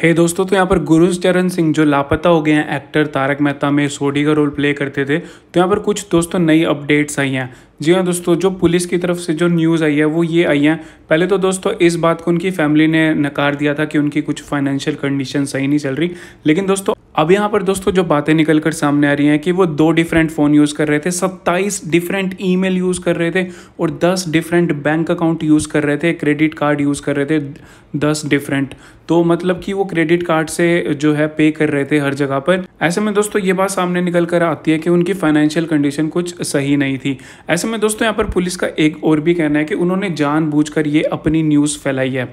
हे hey दोस्तों तो यहाँ पर गुरुचरण चरण सिंह जो लापता हो गए हैं एक्टर तारक मेहता में सोडी का रोल प्ले करते थे तो यहाँ पर कुछ दोस्तों नई अपडेट्स आई हैं जी हाँ दोस्तों जो पुलिस की तरफ से जो न्यूज़ आई है वो ये आई हैं पहले तो दोस्तों इस बात को उनकी फैमिली ने नकार दिया था कि उनकी कुछ फाइनेंशियल कंडीशन सही नहीं चल रही लेकिन दोस्तों अब यहाँ पर दोस्तों जो बातें निकल कर सामने आ रही हैं कि वो दो डिफरेंट फ़ोन यूज़ कर रहे थे सत्ताईस डिफरेंट ईमेल यूज़ कर रहे थे और दस डिफरेंट बैंक अकाउंट यूज़ कर रहे थे क्रेडिट कार्ड यूज़ कर रहे थे दस डिफरेंट तो मतलब कि वो क्रेडिट कार्ड से जो है पे कर रहे थे हर जगह पर ऐसे में दोस्तों ये बात सामने निकल कर आती है कि उनकी फाइनेंशियल कंडीशन कुछ सही नहीं थी ऐसे में दोस्तों यहाँ पर पुलिस का एक और भी कहना है कि उन्होंने जानबूझकर ये अपनी न्यूज़ फैलाई है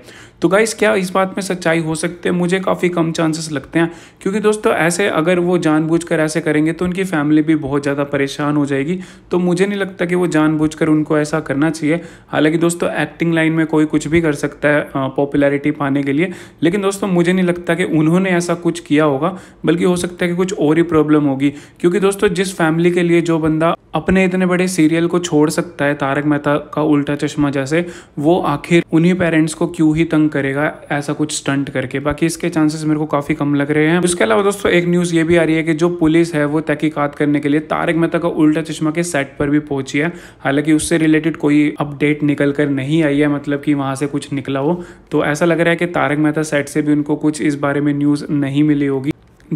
तो गाइस क्या इस बात में सच्चाई हो सकती है मुझे काफ़ी कम चांसेस लगते हैं क्योंकि दोस्तों ऐसे अगर वो जानबूझकर ऐसे करेंगे तो उनकी फैमिली भी बहुत ज़्यादा परेशान हो जाएगी तो मुझे नहीं लगता कि वो जानबूझकर उनको ऐसा करना चाहिए हालांकि दोस्तों एक्टिंग लाइन में कोई कुछ भी कर सकता है पॉपुलैरिटी पाने के लिए लेकिन दोस्तों मुझे नहीं लगता कि उन्होंने ऐसा कुछ किया होगा बल्कि हो सकता है कि कुछ और ही प्रॉब्लम होगी क्योंकि दोस्तों जिस फैमिली के लिए जो बंदा अपने इतने बड़े सीरियल को छोड़ सकता है तारक मेहता का उल्टा चश्मा जैसे वो आखिर उन्हीं पेरेंट्स को क्यों ही तंग करेगा ऐसा कुछ स्टंट करके बाकी इसके चांसेस मेरे को काफ़ी कम लग रहे हैं उसके अलावा दोस्तों एक न्यूज़ ये भी आ रही है कि जो पुलिस है वो तहकीकात करने के लिए तारक मेहता का उल्टा चश्मा के सेट पर भी पहुंची है हालांकि उससे रिलेटेड कोई अपडेट निकल कर नहीं आई है मतलब कि वहां से कुछ निकला हो तो ऐसा लग रहा है कि तारक मेहता वेबसाइट से भी उनको कुछ इस बारे में न्यूज़ नहीं मिली होगी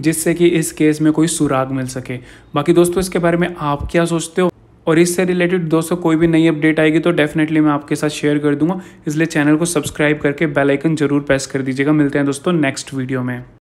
जिससे कि इस केस में कोई सुराग मिल सके बाकी दोस्तों इसके बारे में आप क्या सोचते हो और इससे रिलेटेड दोस्तों कोई भी नई अपडेट आएगी तो डेफिनेटली मैं आपके साथ शेयर कर दूंगा इसलिए चैनल को सब्सक्राइब करके बेल आइकन जरूर प्रेस कर दीजिएगा मिलते हैं दोस्तों नेक्स्ट वीडियो में